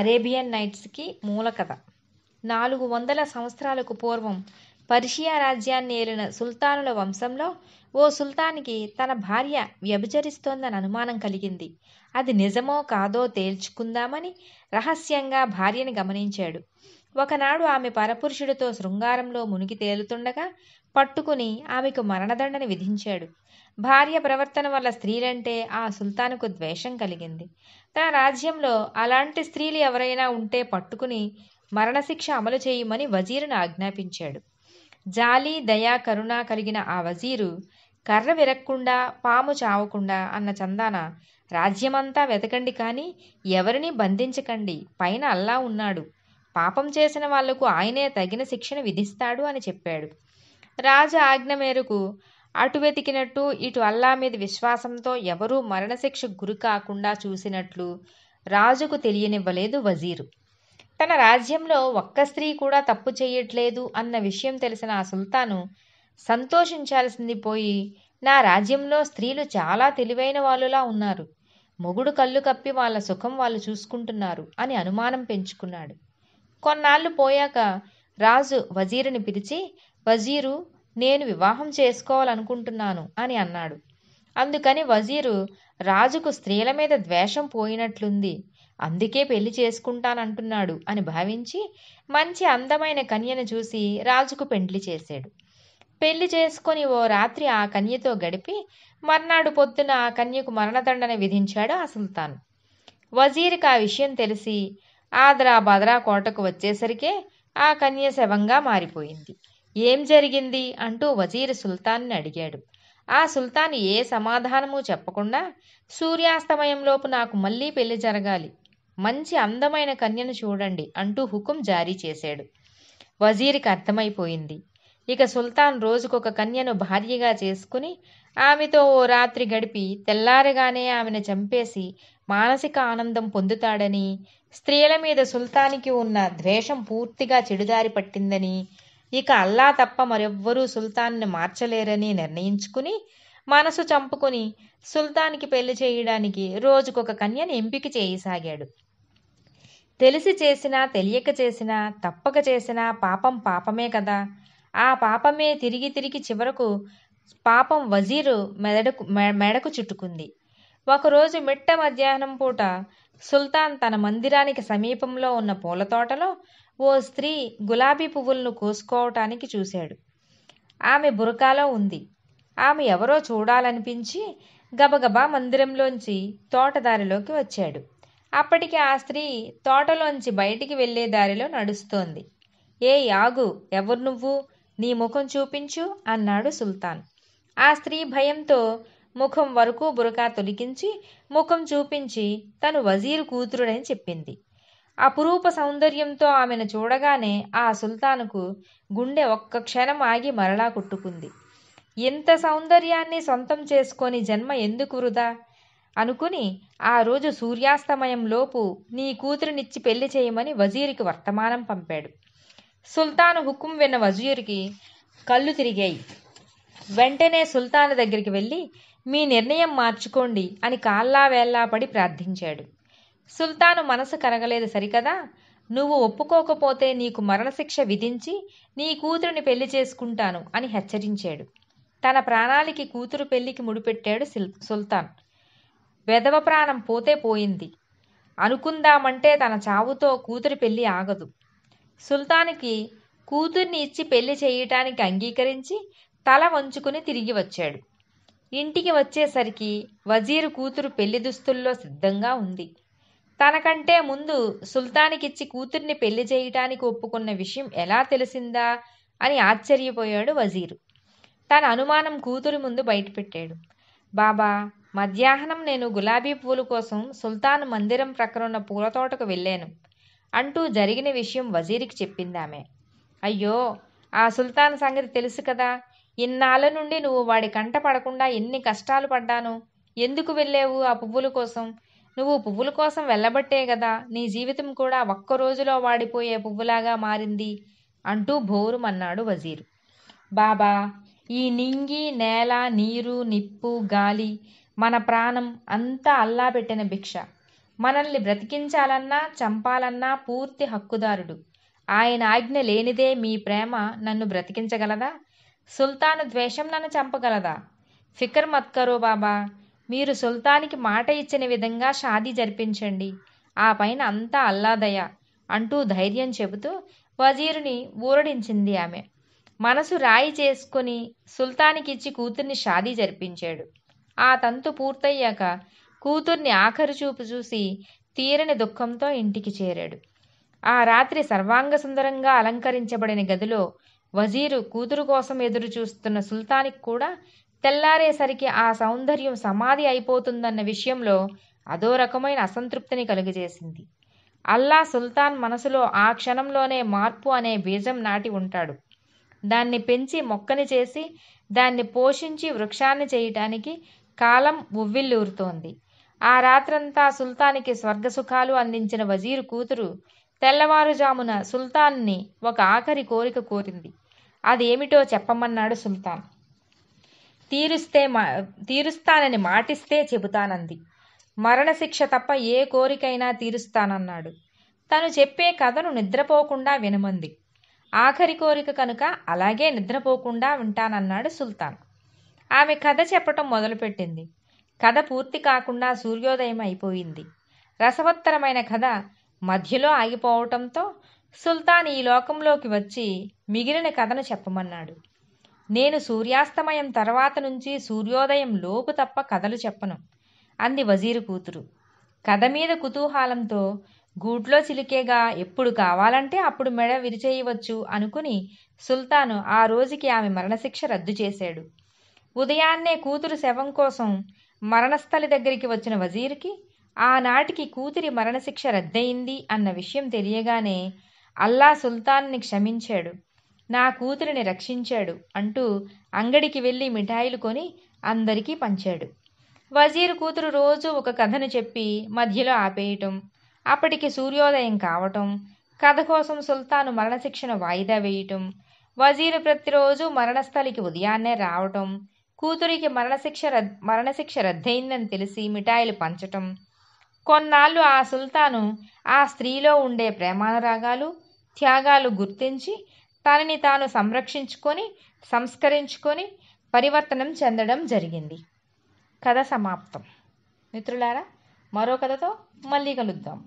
Arabian నైట్స్కి మూల కథ నాలుగు వందల సంవత్సరాలకు పూర్వం పర్షియా రాజ్యాన్ని ఏలిన సుల్తానుల వంశంలో ఓ సుల్తానికి తన భార్య వ్యభిచరిస్తోందని అనుమానం కలిగింది అది నిజమో కాదో తేల్చుకుందామని రహస్యంగా భార్యని గమనించాడు ఒకనాడు ఆమె పరపురుషుడితో శృంగారంలో మునిగి తేలుతుండగా పట్టుకుని ఆమెకు మరణదండని విధించాడు భార్య ప్రవర్తన వల్ల స్త్రీలంటే ఆ సుల్తానుకు ద్వేషం కలిగింది తన రాజ్యంలో అలాంటి స్త్రీలు ఎవరైనా ఉంటే పట్టుకుని మరణశిక్ష అమలు చేయమని వజీరును ఆజ్ఞాపించాడు జాలి దయా కరుణ కలిగిన ఆ వజీరు కర్ర విరక్కుండా పాము చావకుండా అన్న చందాన రాజ్యమంతా వెతకండి కానీ ఎవరిని బంధించకండి పైన అల్లా ఉన్నాడు పాపం చేసిన వాళ్లకు ఆయనే తగిన శిక్షను విధిస్తాడు అని చెప్పాడు రాజు ఆజ్ఞ మేరకు అటు వెతికినట్టు ఇటు అల్లా మీద విశ్వాసంతో ఎవరూ మరణశిక్ష గురి కాకుండా చూసినట్లు రాజుకు తెలియనివ్వలేదు వజీరు తన రాజ్యంలో ఒక్క స్త్రీ కూడా తప్పు చేయట్లేదు అన్న విషయం తెలిసిన ఆ సుల్తాను సంతోషించాల్సింది పోయి నా రాజ్యంలో స్త్రీలు చాలా తెలివైన వాళ్ళులా ఉన్నారు మొగుడు కళ్ళు కప్పి వాళ్ళ సుఖం వాళ్ళు చూసుకుంటున్నారు అని అనుమానం పెంచుకున్నాడు కొన్నాళ్ళు పోయాక రాజు వజీరుని పిలిచి వజీరు నేను వివాహం చేసుకోవాలనుకుంటున్నాను అని అన్నాడు అందుకని వజీరు రాజుకు స్త్రీల మీద ద్వేషం పోయినట్లుంది అందుకే పెళ్లి చేసుకుంటానంటున్నాడు అని భావించి మంచి అందమైన కన్యను చూసి రాజుకు పెండ్లి చేశాడు పెళ్లి చేసుకొని ఓ రాత్రి ఆ కన్యతో గడిపి మర్నాడు పొద్దున ఆ కన్యకు మరణదండన విధించాడు ఆ సుల్తాన్ వజీర్కి ఆ విషయం తెలిసి ఆద్రా బద్రా కోటకు వచ్చేసరికే ఆ కన్య శవంగా మారిపోయింది ఏం జరిగింది అంటూ వజీర్ సుల్తాన్ని అడిగాడు ఆ సుల్తాన్ ఏ సమాధానమూ చెప్పకుండా సూర్యాస్తమయంలోపు నాకు మళ్ళీ పెళ్లి జరగాలి మంచి అందమైన కన్యను చూడండి అంటూ హుకుం జారీ చేశాడు వజీరికి అర్థమైపోయింది ఇక సుల్తాన్ రోజుకొక కన్యను భార్యగా చేసుకుని ఆమెతో ఓ రాత్రి గడిపి తెల్లారగానే ఆమెను చంపేసి మానసిక ఆనందం పొందుతాడని స్త్రీల మీద సుల్తానికి ఉన్న ద్వేషం పూర్తిగా చెడుదారి పట్టిందని ఇక అల్లా తప్ప మరెవ్వరూ సుల్తాన్ని మార్చలేరని నిర్ణయించుకుని మనసు చంపుకుని సుల్తాన్కి పెళ్లి చేయడానికి రోజుకొక కన్యను ఎంపిక చేయసాగాడు తెలిసి చేసినా తెలియక చేసినా తప్పక చేసినా పాపం పాపమే కదా ఆ పాపమే తిరిగి తిరిగి చివరకు పాపం వజీరు మెదడుకు మెడకు చుట్టుకుంది ఒకరోజు మిట్ట మధ్యాహ్నం పూట సుల్తాన్ తన మందిరానికి సమీపంలో ఉన్న పూలతోటలో ఓ స్త్రీ గులాబీ పువ్వులను కోసుకోవటానికి చూశాడు ఆమె బురకాలో ఉంది ఆమె ఎవరో చూడాలనిపించి గబగబా మందిరంలోంచి తోటదారిలోకి వచ్చాడు అప్పటికి ఆ స్త్రీ తోటలోంచి బయటికి వెళ్లే దారిలో నడుస్తోంది ఏ యాగు ఎవరు నువ్వు నీ ముఖం చూపించు అన్నాడు సుల్తాన్ ఆ స్త్రీ భయంతో ముఖం వరకు బురకా తొలికించి ముఖం చూపించి తను వజీరు కూతురుడని చెప్పింది అపురూప సౌందర్యంతో ఆమెను చూడగానే ఆ సుల్తానుకు గుండె ఒక్క క్షణం ఆగి మరలా కొట్టుకుంది ఇంత సౌందర్యాన్ని సొంతం చేసుకొని జన్మ ఎందుకు వృధా అనుకుని ఆ రోజు సూర్యాస్తమయంలోపు నీ కూతురినిచ్చి పెళ్లి చేయమని వజీరికి వర్తమానం పంపాడు సుల్తాను హుకుం విన్న వజీరికి కళ్ళు తిరిగాయి వెంటనే సుల్తాను దగ్గరికి వెళ్ళి మీ నిర్ణయం మార్చుకోండి అని కాల్లా వేల్లా పడి ప్రార్థించాడు సుల్తాను మనసు కరగలేదు సరికదా నువ్వు ఒప్పుకోకపోతే నీకు మరణశిక్ష విధించి నీ కూతురిని పెళ్లి చేసుకుంటాను అని హెచ్చరించాడు తన ప్రాణాలికి కూతురు పెళ్లికి ముడిపెట్టాడు సుల్తాన్ వెధవ ప్రాణం పోతే పోయింది అనుకుందామంటే తన చావుతో కూతురు పెళ్లి ఆగదు సుల్తానికి కూతుర్ని ఇచ్చి పెళ్లి చేయటానికి అంగీకరించి తల వంచుకుని తిరిగి వచ్చాడు ఇంటికి వచ్చేసరికి వజీరు కూతురు పెళ్లి దుస్తుల్లో సిద్ధంగా ఉంది తనకంటే ముందు సుల్తానికిచ్చి కూతుర్ని పెళ్లి చేయటానికి ఒప్పుకున్న విషయం ఎలా తెలిసిందా అని ఆశ్చర్యపోయాడు వజీరు తన అనుమానం కూతురు ముందు బయటపెట్టాడు బాబా మధ్యాహ్నం నేను గులాబీ పూలు కోసం సుల్తాన్ మందిరం ప్రక్కనున్న పూలతోటకు వెళ్ళాను అంటూ జరిగిన విషయం వజీరికి చెప్పిందామె అయ్యో ఆ సుల్తాన్ సంగతి తెలుసు కదా ఇన్నాళ్ళ నుండి నువ్వు వాడి కంట పడకుండా ఎన్ని కష్టాలు పడ్డాను ఎందుకు వెళ్ళావు ఆ పువ్వుల కోసం నువ్వు పువ్వుల కోసం వెళ్ళబట్టే గదా నీ జీవితం కూడా ఒక్క రోజులో వాడిపోయే పువ్వులాగా మారింది అంటూ భోరుమన్నాడు వజీరు బాబా ఈ నింగి నేల నీరు నిప్పు గాలి మన ప్రాణం అంతా అల్లా పెట్టిన భిక్ష మనల్ని బ్రతికించాలన్నా చంపాలన్నా పూర్తి హక్కుదారుడు ఆయన ఆజ్ఞ లేనిదే మీ ప్రేమ నన్ను బ్రతికించగలదా సుల్తాను ద్వేషం నన్ను చంపగలదా ఫికర్ మత్కరో బాబా మీరు సుల్తానికి మాట ఇచ్చిన విధంగా షాదీ జరిపించండి ఆ పైన అంతా అల్లాదయ అంటూ ధైర్యం చెబుతూ వజీరుని ఊరడించింది ఆమె మనసు రాయి చేసుకుని సుల్తానికిచ్చి కూతుర్ని షాదీ జరిపించాడు ఆ తంతు పూర్తయ్యాక కూతుర్ని ఆఖరు చూపు చూసి తీరని దుఃఖంతో ఇంటికి చేరాడు ఆ రాత్రి సర్వాంగ సుందరంగా అలంకరించబడిన గదిలో వజీరు కూతురు కోసం ఎదురు చూస్తున్న సుల్తానికి కూడా తెల్లారేసరికి ఆ సౌందర్యం సమాధి అయిపోతుందన్న విషయంలో అదో రకమైన అసంతృప్తిని కలుగజేసింది అల్లా సుల్తాన్ మనసులో ఆ క్షణంలోనే మార్పు అనే బీజం నాటి ఉంటాడు దాన్ని పెంచి మొక్కని చేసి దాన్ని పోషించి వృక్షాన్ని చేయటానికి కాలం ఉవ్విల్లూరుతోంది ఆ రాత్రంతా సుల్తానికి స్వర్గసుఖాలు అందించిన వజీరు కూతురు తెల్లవారుజామున సుల్తాన్ని ఒక ఆఖరి కోరిక కోరింది అదేమిటో చెప్పమన్నాడు సుల్తాన్ తీరుస్తే తీరుస్తానని మాటిస్తే చెబుతానంది మరణశిక్ష తప్ప ఏ కోరికైనా తీరుస్తానన్నాడు తను చెప్పే కథను నిద్రపోకుండా వినమంది ఆఖరి కోరిక కనుక అలాగే నిద్రపోకుండా వింటానన్నాడు సుల్తాన్ ఆమె కథ చెప్పటం మొదలుపెట్టింది కథ పూర్తి కాకుండా సూర్యోదయం అయిపోయింది రసవత్తరమైన కథ మధ్యలో ఆగిపోవటంతో సుల్తాన్ ఈ లోకంలోకి వచ్చి మిగిలిన కథను చెప్పమన్నాడు నేను సూర్యాస్తమయం తర్వాత నుంచి సూర్యోదయం లోపు తప్ప కథలు చెప్పను అంది వజీరు కూతురు కథ మీద కుతూహలంతో గూట్లో చిలికేగా ఎప్పుడు కావాలంటే అప్పుడు మెడ విరిచేయవచ్చు అనుకుని సుల్తాను ఆ రోజుకి ఆమె మరణశిక్ష రద్దు చేశాడు ఉదయాన్నే కూతురు శవం కోసం మరణస్థలి దగ్గరికి వచ్చిన వజీర్కి ఆనాటికి కూతురి మరణశిక్ష రద్దయింది అన్న విషయం తెలియగానే అల్లా సుల్తాన్ని క్షమించాడు నా కూతురిని రక్షించాడు అంటూ అంగడికి వెళ్ళి మిఠాయిలు కొని అందరికీ పంచాడు వజీరు కూతురు రోజు ఒక కథను చెప్పి మధ్యలో ఆపేయటం అప్పటికి సూర్యోదయం కావటం కథ కోసం సుల్తాను మరణశిక్షను వాయిదా వేయటం వజీరు ప్రతిరోజు మరణస్థలికి ఉదయాన్నే రావటం కూతురికి మరణశిక్ష రద్ మరణశిక్ష రద్దయిందని తెలిసి మిఠాయిలు పంచటం కొన్నాళ్ళు ఆ సుల్తాను ఆ స్త్రీలో ఉండే ప్రేమానురాగాలు త్యాగాలు గుర్తించి తనని తాను సంరక్షించుకొని సంస్కరించుకొని పరివర్తనం చెందడం జరిగింది కథ సమాప్తం మిత్రులారా మరో కథతో మళ్ళీ కలుద్దాం